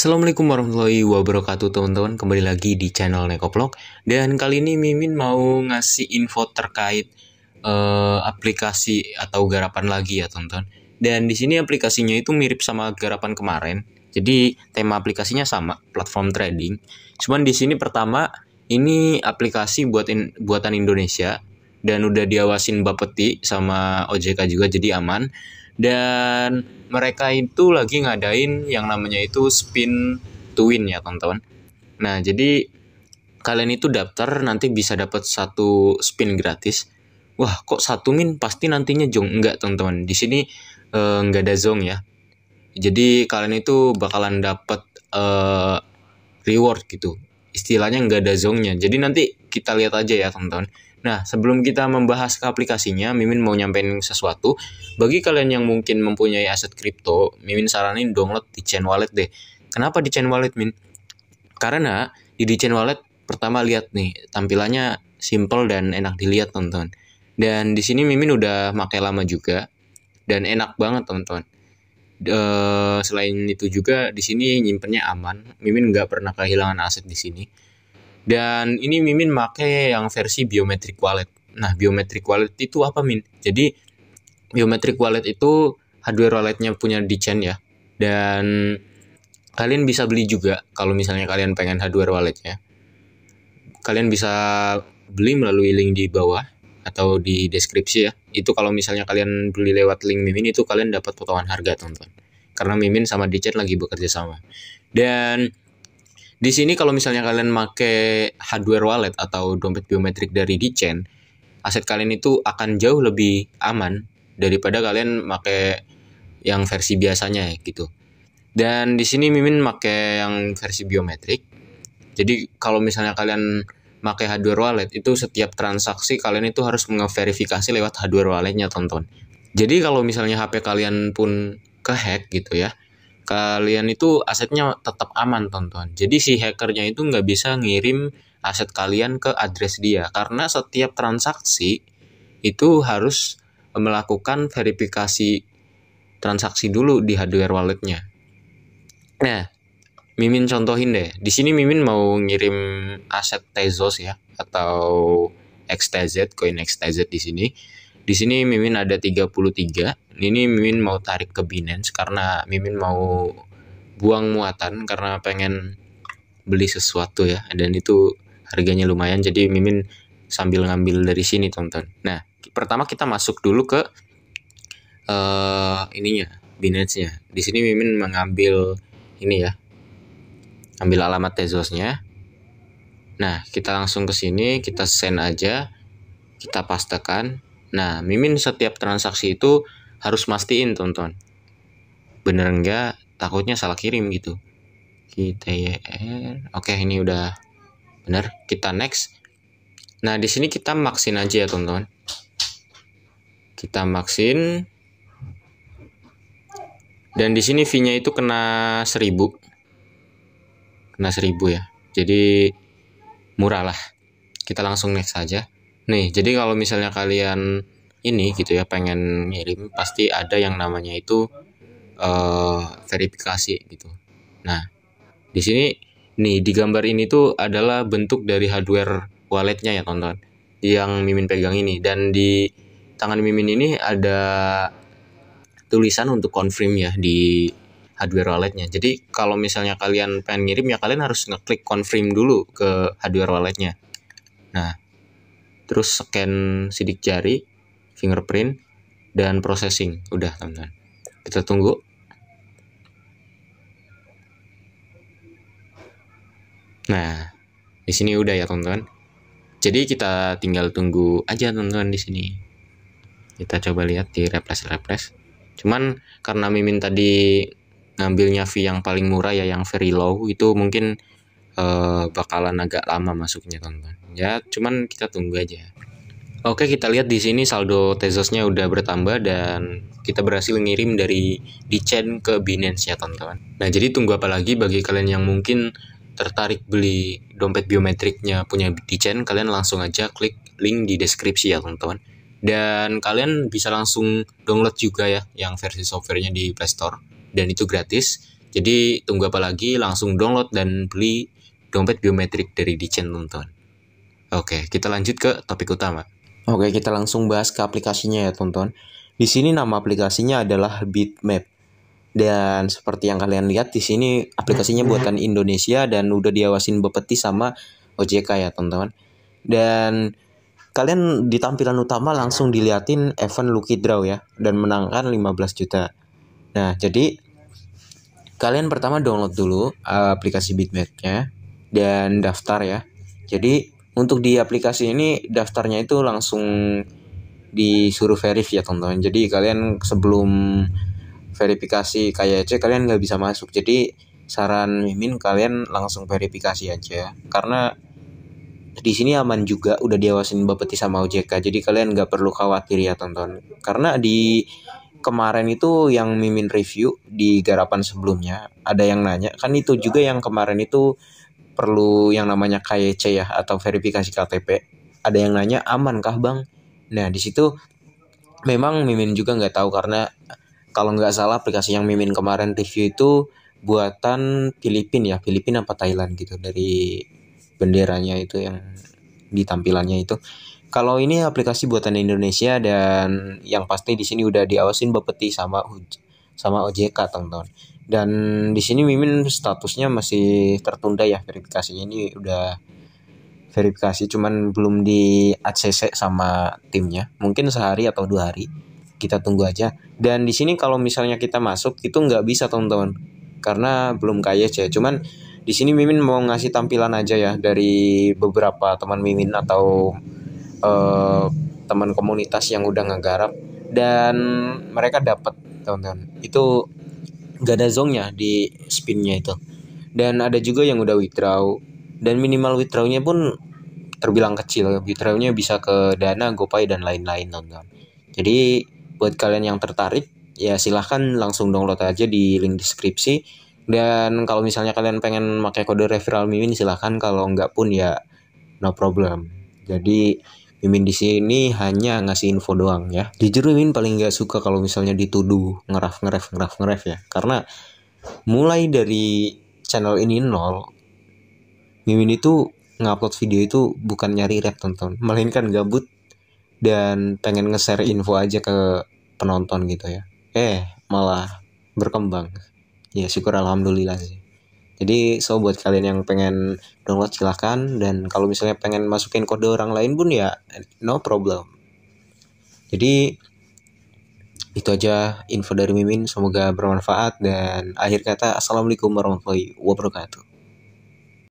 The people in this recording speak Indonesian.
Assalamualaikum warahmatullahi wabarakatuh teman-teman Kembali lagi di channel Nekoplog Dan kali ini Mimin mau ngasih info terkait uh, aplikasi atau garapan lagi ya teman-teman Dan di sini aplikasinya itu mirip sama garapan kemarin Jadi tema aplikasinya sama, platform trading Cuman di sini pertama ini aplikasi buat in, buatan Indonesia Dan udah diawasin Bapeti sama OJK juga jadi aman dan mereka itu lagi ngadain yang namanya itu spin twin ya teman-teman. Nah jadi kalian itu daftar nanti bisa dapat satu spin gratis. Wah kok satu min pasti nantinya jong enggak teman-teman. Di sini eh, enggak ada zong ya. Jadi kalian itu bakalan dapat eh, reward gitu. Istilahnya enggak ada zongnya. Jadi nanti kita lihat aja ya teman-teman Nah, sebelum kita membahas ke aplikasinya, Mimin mau nyampein sesuatu. Bagi kalian yang mungkin mempunyai aset kripto, Mimin saranin download di Chain Wallet deh. Kenapa di Chain Wallet, Min? Karena di Chain Wallet pertama lihat nih, tampilannya simple dan enak dilihat, teman-teman. Dan di sini Mimin udah pakai lama juga dan enak banget, teman-teman. selain itu juga di sini nyimpennya aman. Mimin nggak pernah kehilangan aset di sini dan ini Mimin make yang versi biometrik wallet. Nah, biometrik wallet itu apa, Min? Jadi biometrik wallet itu hardware walletnya punya di chain ya. Dan kalian bisa beli juga kalau misalnya kalian pengen hardware walletnya. Kalian bisa beli melalui link di bawah atau di deskripsi ya. Itu kalau misalnya kalian beli lewat link Mimin itu kalian dapat potongan harga, teman-teman. Karena Mimin sama chain lagi bekerja sama. Dan di sini kalau misalnya kalian make hardware wallet atau dompet biometrik dari DeChain, aset kalian itu akan jauh lebih aman daripada kalian make yang versi biasanya ya gitu. Dan di sini Mimin make yang versi biometrik. Jadi kalau misalnya kalian pakai hardware wallet itu setiap transaksi kalian itu harus mengverifikasi lewat hardware walletnya tonton. Jadi kalau misalnya HP kalian pun kehack gitu ya, kalian itu asetnya tetap aman tonton. Jadi si hackernya itu nggak bisa ngirim aset kalian ke address dia karena setiap transaksi itu harus melakukan verifikasi transaksi dulu di hardware walletnya. Nah, Mimin contohin deh. Di sini Mimin mau ngirim aset Tezos ya atau XTZ, koin XTZ di sini di sini Mimin ada 33. Ini Mimin mau tarik ke Binance karena Mimin mau buang muatan karena pengen beli sesuatu ya dan itu harganya lumayan jadi Mimin sambil ngambil dari sini tonton. Nah, pertama kita masuk dulu ke uh, ininya Binance-nya. Di sini Mimin mengambil ini ya. Ambil alamat Tezos-nya. Nah, kita langsung ke sini, kita send aja. Kita pastekan. Nah, Mimin setiap transaksi itu harus mastiin tonton. Bener enggak? Takutnya salah kirim gitu. Kita ya, eh. Oke, ini udah bener. Kita next. Nah, di sini kita maksin aja ya, tonton. Kita maksin. Dan di sini fee-nya itu kena 1000. Kena 1000 ya. Jadi murah lah. Kita langsung next saja. Nih, jadi kalau misalnya kalian ini gitu ya pengen ngirim pasti ada yang namanya itu uh, verifikasi gitu. Nah, di sini nih di gambar ini tuh adalah bentuk dari hardware walletnya ya tonton yang Mimin pegang ini dan di tangan Mimin ini ada tulisan untuk confirm ya di hardware walletnya. Jadi kalau misalnya kalian pengen ngirim ya kalian harus ngeklik confirm dulu ke hardware walletnya. Nah, terus scan sidik jari, fingerprint, dan processing. Udah teman-teman. Kita tunggu. Nah, di sini udah ya teman-teman. Jadi kita tinggal tunggu aja teman-teman di sini. Kita coba lihat di refresh-refresh. Cuman karena Mimin tadi ngambilnya fee yang paling murah ya yang very low itu mungkin uh, bakalan agak lama masuknya teman-teman. Ya, cuman kita tunggu aja. Oke, kita lihat di sini saldo Tezosnya udah bertambah dan kita berhasil ngirim dari DeChain ke Binance ya teman-teman. Nah, jadi tunggu apa lagi bagi kalian yang mungkin tertarik beli dompet biometriknya punya DeChain, kalian langsung aja klik link di deskripsi ya teman-teman. Dan kalian bisa langsung download juga ya yang versi softwarenya di playstore dan itu gratis. Jadi tunggu apa lagi? Langsung download dan beli dompet biometrik dari Dicen Tonton. Oke, kita lanjut ke topik utama. Oke, kita langsung bahas ke aplikasinya ya, Tonton. Di sini nama aplikasinya adalah Bitmap. Dan seperti yang kalian lihat di sini aplikasinya buatan Indonesia dan udah diawasin bepeti sama OJK ya, teman-teman. Dan kalian di tampilan utama langsung diliatin Evan Lucky Draw ya dan menangkan 15 juta. Nah, jadi kalian pertama download dulu eh, aplikasi Bitmap-nya dan daftar ya. Jadi untuk di aplikasi ini daftarnya itu langsung disuruh verif ya teman-teman. Jadi kalian sebelum verifikasi KYC kalian nggak bisa masuk. Jadi saran Mimin kalian langsung verifikasi aja karena di sini aman juga udah diawasin Bapeti sama OJK jadi kalian nggak perlu khawatir ya tonton karena di kemarin itu yang Mimin review di garapan sebelumnya ada yang nanya kan itu juga yang kemarin itu perlu yang namanya KYC ya atau verifikasi KTP. Ada yang nanya aman kah bang? Nah di situ memang Mimin juga nggak tahu karena kalau nggak salah aplikasi yang Mimin kemarin review itu buatan Filipina ya Filipina apa Thailand gitu dari benderanya itu yang di tampilannya itu. Kalau ini aplikasi buatan Indonesia dan yang pasti di sini udah diawasin Bapeti sama sama OJK teman-teman dan di sini Mimin statusnya masih tertunda ya verifikasinya ini udah verifikasi cuman belum di ACC sama timnya mungkin sehari atau dua hari kita tunggu aja dan di sini kalau misalnya kita masuk itu nggak bisa teman-teman karena belum kaya aja cuman di sini Mimin mau ngasih tampilan aja ya dari beberapa teman Mimin atau uh, teman komunitas yang udah ngegarap dan mereka dapat teman-teman itu gak ada zongnya di spinnya itu dan ada juga yang udah withdraw dan minimal withdrawnya pun terbilang kecil withdrawnya bisa ke dana gopay dan lain-lain nonton jadi buat kalian yang tertarik ya silahkan langsung download aja di link deskripsi dan kalau misalnya kalian pengen pakai kode referral mimin silahkan kalau nggak pun ya no problem jadi Mimin di sini hanya ngasih info doang ya. Jujur Mimin paling nggak suka kalau misalnya dituduh ngeraf ngeraf ngeraf ngeraf ya, karena mulai dari channel ini nol, Mimin itu ngupload video itu bukan nyari rap tonton, melainkan gabut dan pengen nge-share info aja ke penonton gitu ya. Eh malah berkembang. Ya syukur alhamdulillah sih. Jadi so buat kalian yang pengen download silahkan dan kalau misalnya pengen masukin kode orang lain pun ya no problem. Jadi itu aja info dari Mimin semoga bermanfaat dan akhir kata assalamualaikum warahmatullahi wabarakatuh.